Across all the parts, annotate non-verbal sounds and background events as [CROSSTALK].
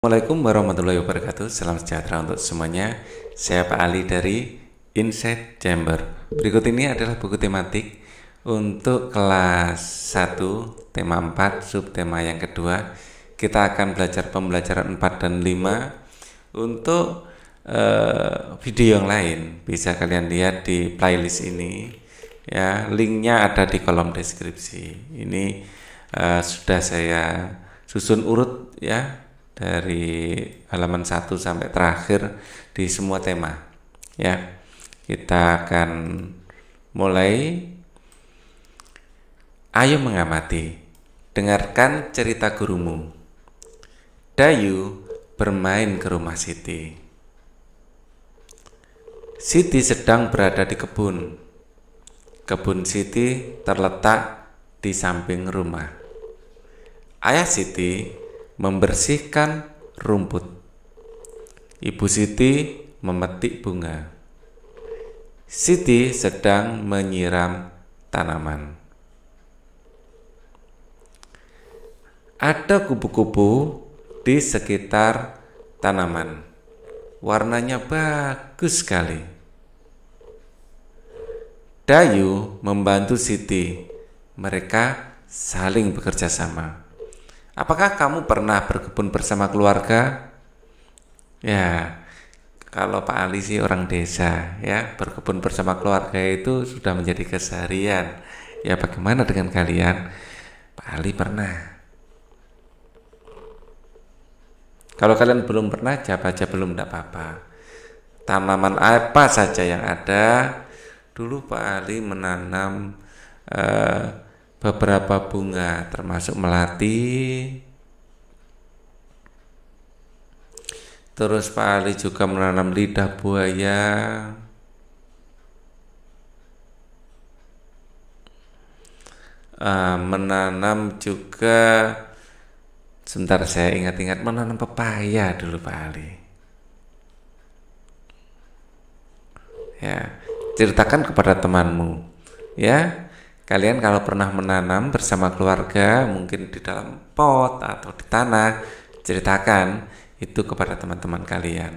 Assalamualaikum warahmatullahi wabarakatuh Salam sejahtera untuk semuanya Saya Pak Ali dari Inside Chamber Berikut ini adalah buku tematik Untuk kelas 1 Tema 4 Subtema yang kedua Kita akan belajar pembelajaran 4 dan 5 Untuk uh, video yang lain Bisa kalian lihat di playlist ini Ya, linknya ada di kolom deskripsi. Ini uh, sudah saya susun urut ya dari halaman 1 sampai terakhir di semua tema ya kita akan mulai ayo mengamati dengarkan cerita gurumu Dayu bermain ke rumah Siti Siti sedang berada di kebun kebun Siti terletak di samping rumah ayah Siti membersihkan rumput. Ibu Siti memetik bunga. Siti sedang menyiram tanaman. Ada kupu-kupu di sekitar tanaman. Warnanya bagus sekali. Dayu membantu Siti. Mereka saling bekerja sama. Apakah kamu pernah berkebun bersama keluarga? Ya, kalau Pak Ali sih orang desa, ya berkebun bersama keluarga itu sudah menjadi keseharian. Ya bagaimana dengan kalian? Pak Ali pernah. Kalau kalian belum pernah, jawab aja belum, tidak apa-apa. Tanaman apa saja yang ada, dulu Pak Ali menanam eh, beberapa bunga termasuk melati terus Pak Ali juga menanam lidah buaya ah, menanam juga sebentar saya ingat-ingat menanam pepaya dulu Pak Ali ya ceritakan kepada temanmu ya Kalian kalau pernah menanam bersama keluarga, mungkin di dalam pot atau di tanah, ceritakan itu kepada teman-teman kalian.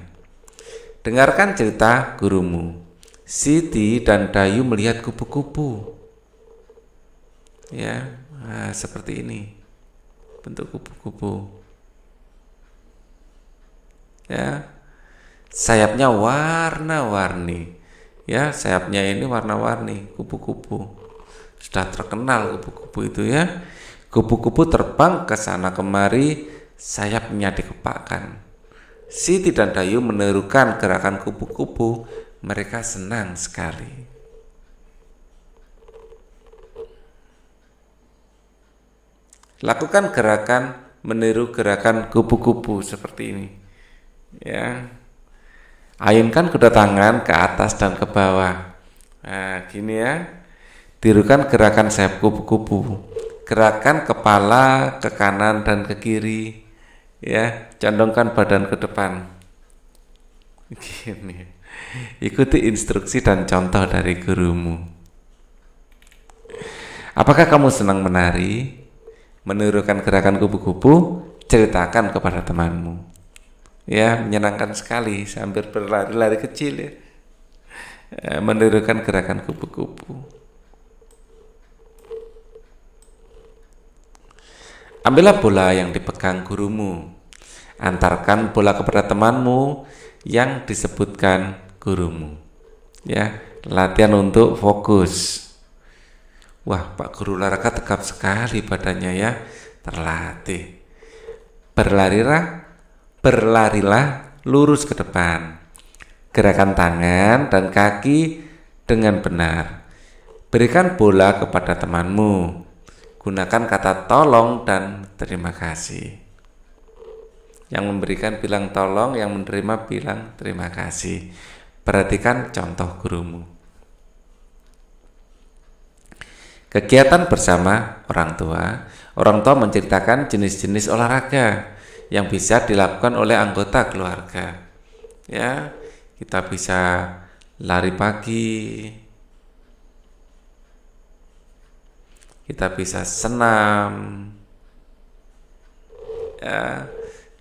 Dengarkan cerita gurumu. Siti dan Dayu melihat kupu-kupu. Ya, nah, seperti ini. Bentuk kupu-kupu. Ya. Sayapnya warna-warni. Ya, sayapnya ini warna-warni, kupu-kupu sudah terkenal kupu-kupu itu ya. Kupu-kupu terbang ke sana kemari, sayapnya dikepakkan. Siti dan Dayu menerukan gerakan kupu-kupu, mereka senang sekali. Lakukan gerakan meniru gerakan kupu-kupu seperti ini. Ya. Ayunkan kedua tangan ke atas dan ke bawah. Nah, gini ya tirukan gerakan sayap kupu-kupu gerakan kepala ke kanan dan ke kiri ya condongkan badan ke depan gini ikuti instruksi dan contoh dari gurumu apakah kamu senang menari menirukan gerakan kupu-kupu ceritakan kepada temanmu ya menyenangkan sekali sambil berlari-lari kecil ya eh, menirukan gerakan kupu-kupu Ambillah bola yang dipegang gurumu. Antarkan bola kepada temanmu yang disebutkan gurumu. Ya, latihan untuk fokus. Wah, Pak Guru olahraga tegap sekali badannya ya, terlatih. Berlarilah, berlarilah lurus ke depan. Gerakan tangan dan kaki dengan benar. Berikan bola kepada temanmu Gunakan kata tolong dan terima kasih. Yang memberikan bilang tolong, yang menerima bilang terima kasih. Perhatikan contoh gurumu. Kegiatan bersama orang tua. Orang tua menceritakan jenis-jenis olahraga yang bisa dilakukan oleh anggota keluarga. Ya, kita bisa lari pagi, kita bisa senam, ya,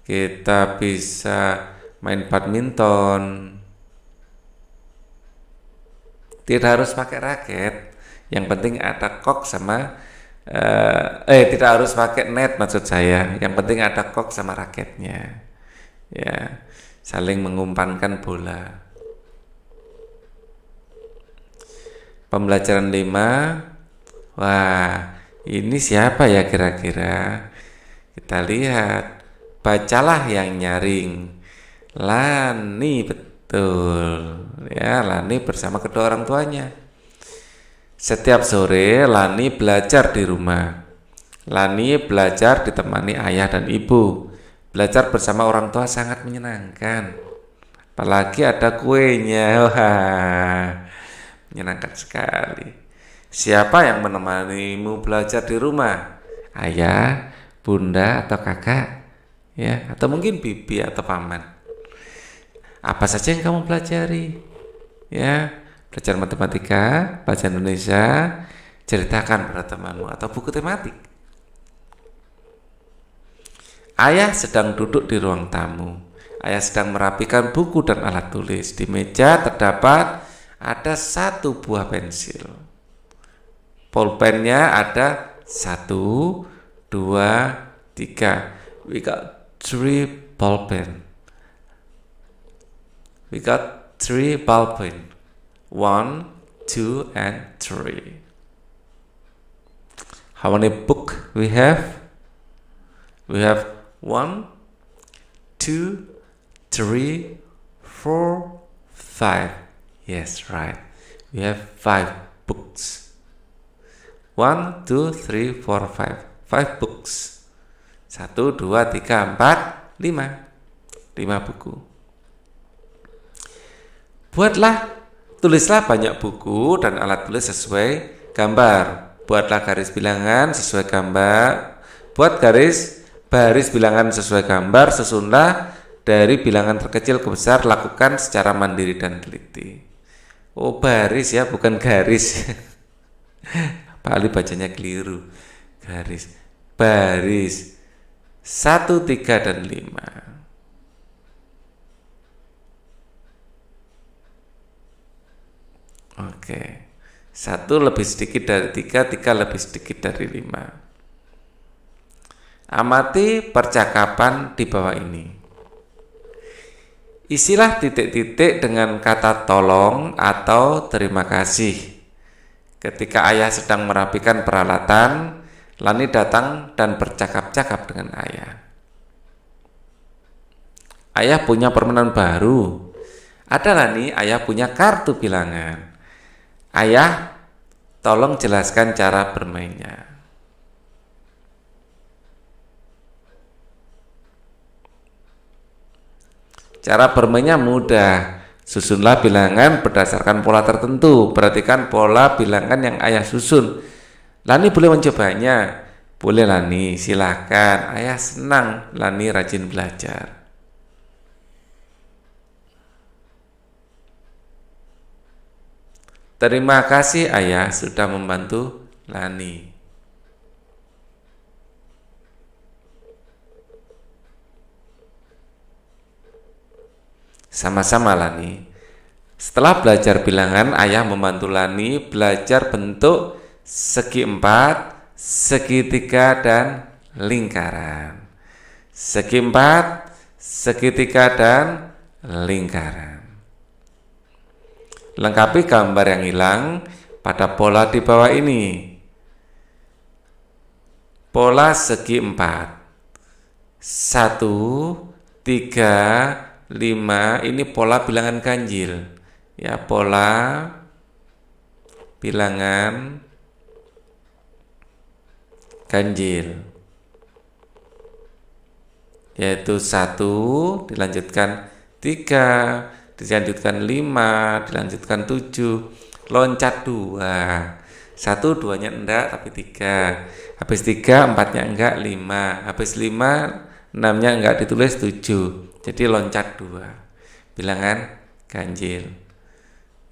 kita bisa main badminton. Tidak harus pakai raket, yang penting ada kok sama eh, eh tidak harus pakai net maksud saya. Yang penting ada kok sama raketnya. Ya, saling mengumpankan bola. Pembelajaran 5 Wah, ini siapa ya kira-kira? Kita lihat. Bacalah yang nyaring. Lani betul. Ya, Lani bersama kedua orang tuanya. Setiap sore Lani belajar di rumah. Lani belajar ditemani ayah dan ibu. Belajar bersama orang tua sangat menyenangkan. Apalagi ada kuenya. Wah, menyenangkan sekali. Siapa yang menemanimu belajar di rumah? Ayah, bunda atau kakak? Ya, atau mungkin bibi atau paman. Apa saja yang kamu pelajari? Ya, belajar matematika, bahasa Indonesia, ceritakan pada temanmu atau buku tematik. Ayah sedang duduk di ruang tamu. Ayah sedang merapikan buku dan alat tulis. Di meja terdapat ada satu buah pensil. pulpennya ada satu, dua, tiga. We got three pulpen. We got three pulpen. One, two, and three. How many book we have? We have one, two, three, four, five. Yes, right. We have five books. One, two, three, four, five. Five books. Satu, dua, tiga, empat, lima. Lima buku. Buatlah, tulislah banyak buku dan alat tulis sesuai gambar. Buatlah garis bilangan sesuai gambar. Buat garis baris bilangan sesuai gambar, sesudah dari bilangan terkecil ke besar, lakukan secara mandiri dan teliti. Oh, baris ya, bukan garis. [LAUGHS] Pak Ali bacanya keliru garis baris satu tiga dan lima. Oke. Satu lebih sedikit dari tiga, tiga lebih sedikit dari lima. Amati percakapan di bawah ini. Isilah titik-titik dengan kata tolong atau terima kasih ketika ayah sedang merapikan peralatan, Lani datang dan bercakap-cakap dengan ayah. Ayah punya permainan baru. Ada Lani, ayah punya kartu bilangan. Ayah, tolong jelaskan cara bermainnya. Cara bermainnya mudah. Susunlah bilangan berdasarkan pola tertentu. Perhatikan pola bilangan yang ayah susun. Lani boleh mencobanya. Boleh Lani, silahkan. Ayah senang Lani rajin belajar. Terima kasih ayah sudah membantu Lani. Sama-sama Lani. Setelah belajar bilangan, ayah membantu Lani belajar bentuk segi empat, segitiga, dan lingkaran. Segi empat, segitiga, dan lingkaran. Lengkapi gambar yang hilang pada pola di bawah ini. Pola segi empat. Satu, tiga, 5 ini pola bilangan ganjil. Ya, pola bilangan ganjil. Yaitu 1 dilanjutkan 3, dilanjutkan 5, dilanjutkan 7, loncat 2. Satu, nya enggak, tapi tiga. Habis tiga, nya enggak, lima. Habis lima, nya enggak ditulis, tujuh jadi loncat dua Bilangan ganjil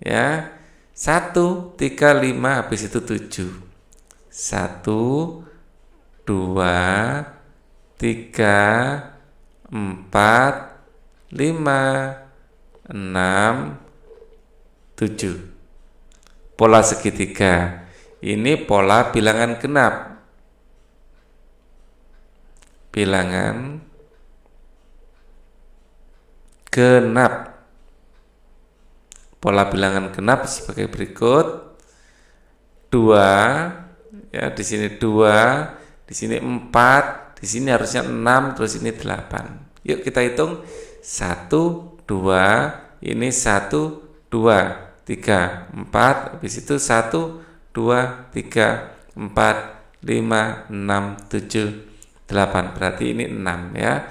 Ya Satu, tiga, lima, habis itu tujuh Satu Dua Tiga Empat Lima Enam Tujuh Pola segitiga Ini pola bilangan genap Bilangan genap. Pola bilangan genap sebagai berikut. 2 ya di sini 2, di sini 4, di sini harusnya 6, terus ini 8. Yuk kita hitung 1 2 ini 1 2 3 4 habis itu 1 2 3 4 5 6 7 8 berarti ini 6 ya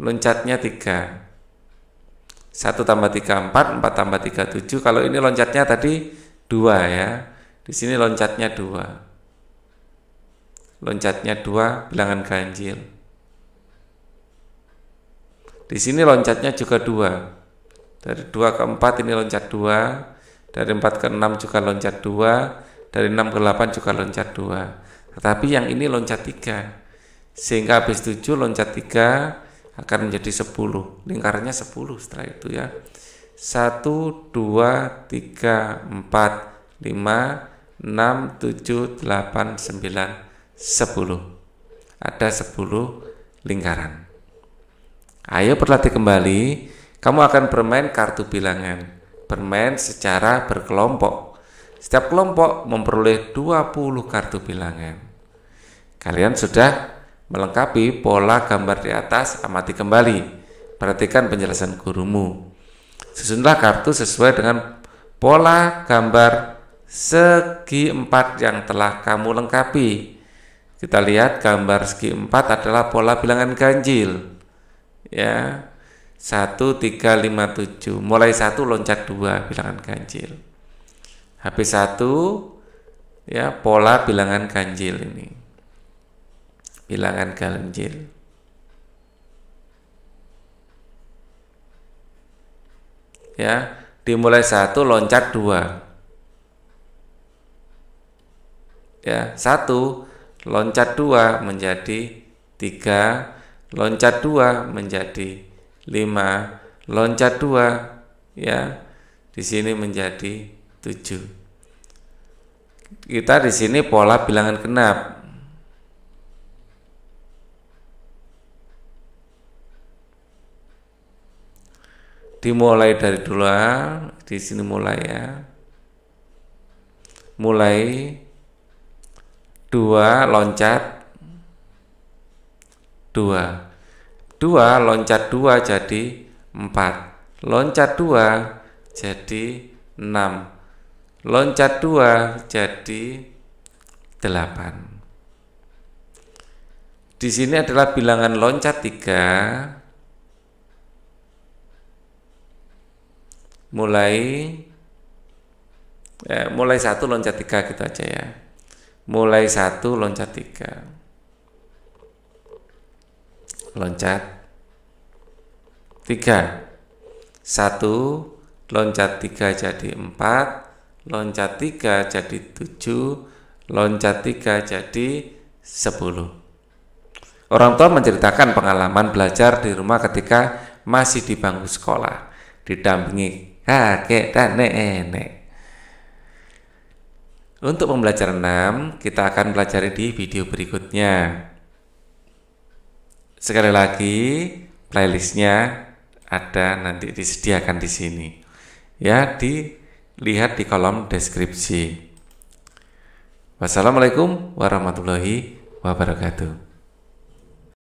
loncatnya tiga satu tambah tiga empat 4 tambah tiga tujuh kalau ini loncatnya tadi dua ya di sini loncatnya dua loncatnya dua bilangan ganjil di sini loncatnya juga dua dari dua ke empat ini loncat dua dari empat ke enam juga loncat dua dari enam ke delapan juga loncat dua tetapi yang ini loncat tiga sehingga habis tujuh loncat tiga akan menjadi 10 lingkarannya 10 setelah itu ya 1 2 3 4 5 6 7 8 9 10 ada 10 lingkaran ayo berlatih kembali kamu akan bermain kartu bilangan bermain secara berkelompok setiap kelompok memperoleh 20 kartu bilangan kalian sudah melengkapi pola gambar di atas, amati kembali. Perhatikan penjelasan gurumu. Susunlah kartu sesuai dengan pola gambar segi empat yang telah kamu lengkapi. Kita lihat gambar segi empat adalah pola bilangan ganjil. Ya. 1 3 5 7. Mulai 1 loncat 2 bilangan ganjil. Habis 1 ya pola bilangan ganjil ini bilangan ganjil. Ya, dimulai satu loncat dua. Ya, satu loncat dua menjadi tiga, loncat dua menjadi lima, loncat dua ya di sini menjadi tujuh. Kita di sini pola bilangan genap dimulai dari dulu di sini mulai ya mulai dua loncat dua dua loncat dua jadi empat loncat dua jadi enam loncat dua jadi delapan di sini adalah bilangan loncat tiga mulai ya, mulai satu loncat tiga gitu aja ya mulai satu loncat tiga loncat tiga satu loncat tiga jadi empat loncat tiga jadi tujuh loncat tiga jadi sepuluh Orang tua menceritakan pengalaman belajar di rumah ketika masih di bangku sekolah, didampingi kakek dan nenek. Untuk pembelajaran 6, kita akan belajar di video berikutnya. Sekali lagi, playlistnya ada nanti disediakan di sini. Ya, dilihat di kolom deskripsi. Wassalamualaikum warahmatullahi wabarakatuh.